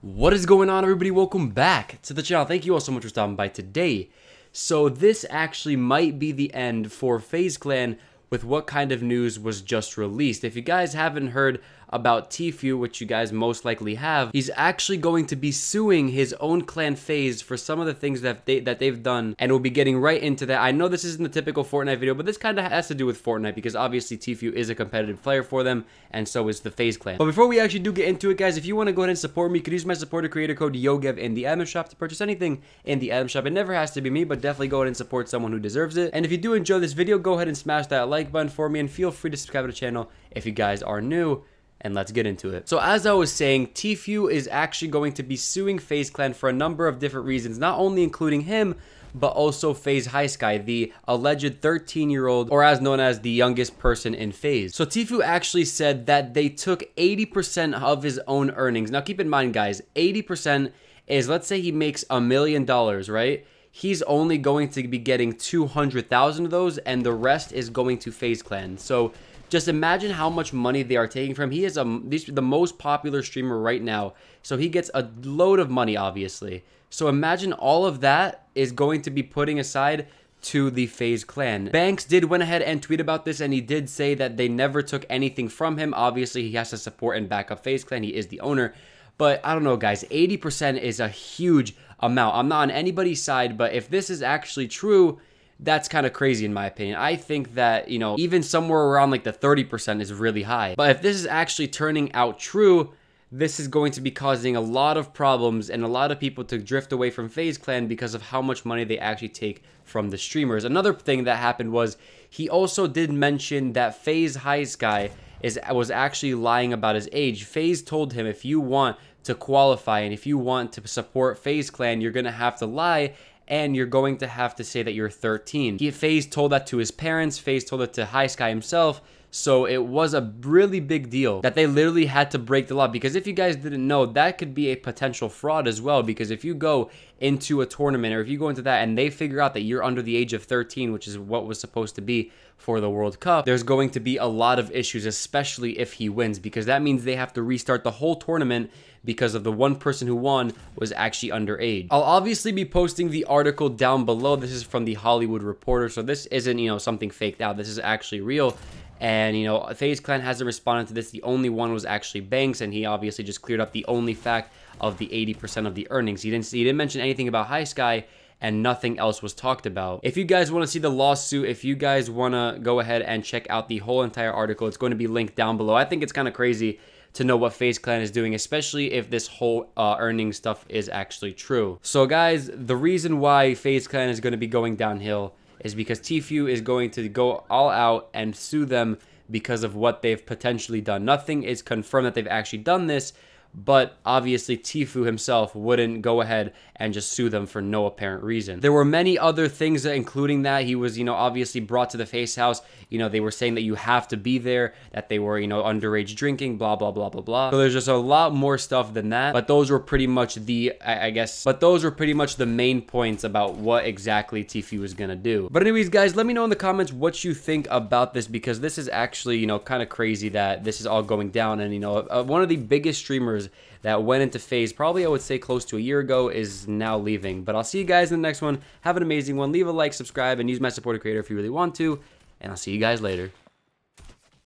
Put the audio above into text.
What is going on everybody? Welcome back to the channel. Thank you all so much for stopping by today. So this actually might be the end for FaZe Clan with what kind of news was just released. If you guys haven't heard about Tfue, which you guys most likely have, he's actually going to be suing his own clan phase for some of the things that they that they've done, and we'll be getting right into that. I know this isn't the typical Fortnite video, but this kind of has to do with Fortnite because obviously Tfue is a competitive player for them, and so is the Phase clan. But before we actually do get into it, guys, if you want to go ahead and support me, you can use my supporter creator code YOGEV in the Adam shop to purchase anything in the Adam shop. It never has to be me, but definitely go ahead and support someone who deserves it. And if you do enjoy this video, go ahead and smash that like like button for me and feel free to subscribe to the channel if you guys are new and let's get into it. So as I was saying, Tfue is actually going to be suing FaZe Clan for a number of different reasons, not only including him, but also FaZe High Sky, the alleged 13-year-old, or as known as the youngest person in FaZe. So Tfue actually said that they took 80% of his own earnings. Now keep in mind, guys, 80% is, let's say he makes a million dollars, right? he's only going to be getting 200,000 of those, and the rest is going to Phase Clan. So just imagine how much money they are taking from. He is a, the most popular streamer right now, so he gets a load of money, obviously. So imagine all of that is going to be putting aside to the FaZe clan. Banks did went ahead and tweet about this and he did say that they never took anything from him. Obviously, he has to support and back up FaZe clan. He is the owner. But I don't know, guys. 80% is a huge amount. I'm not on anybody's side, but if this is actually true, that's kind of crazy in my opinion. I think that, you know, even somewhere around like the 30% is really high. But if this is actually turning out true, this is going to be causing a lot of problems and a lot of people to drift away from FaZe Clan because of how much money they actually take from the streamers. Another thing that happened was he also did mention that FaZe High guy is was actually lying about his age. FaZe told him if you want to qualify and if you want to support FaZe Clan, you're going to have to lie and you're going to have to say that you're 13. He, FaZe told that to his parents, FaZe told it to High Sky himself, so it was a really big deal that they literally had to break the law. Because if you guys didn't know, that could be a potential fraud as well. Because if you go into a tournament or if you go into that and they figure out that you're under the age of 13, which is what was supposed to be for the World Cup, there's going to be a lot of issues, especially if he wins, because that means they have to restart the whole tournament because of the one person who won was actually underage. I'll obviously be posting the article down below. This is from the Hollywood Reporter, so this isn't, you know, something faked out. This is actually real. And, you know, FaZe Clan hasn't responded to this. The only one was actually Banks, and he obviously just cleared up the only fact of the 80% of the earnings. He didn't, he didn't mention anything about High Sky, and nothing else was talked about. If you guys want to see the lawsuit, if you guys want to go ahead and check out the whole entire article, it's going to be linked down below. I think it's kind of crazy to know what FaZe Clan is doing, especially if this whole uh, earnings stuff is actually true. So guys, the reason why FaZe Clan is going to be going downhill is because Tfue is going to go all out and sue them because of what they've potentially done. Nothing is confirmed that they've actually done this, but obviously Tifu himself wouldn't go ahead and just sue them for no apparent reason. There were many other things, including that he was, you know, obviously brought to the face house. You know, they were saying that you have to be there, that they were, you know, underage drinking, blah, blah, blah, blah, blah. So there's just a lot more stuff than that, but those were pretty much the, I, I guess, but those were pretty much the main points about what exactly Tifu was gonna do. But anyways, guys, let me know in the comments what you think about this, because this is actually, you know, kind of crazy that this is all going down and, you know, uh, one of the biggest streamers that went into phase probably, I would say, close to a year ago is now leaving. But I'll see you guys in the next one. Have an amazing one. Leave a like, subscribe, and use my supporter creator if you really want to. And I'll see you guys later.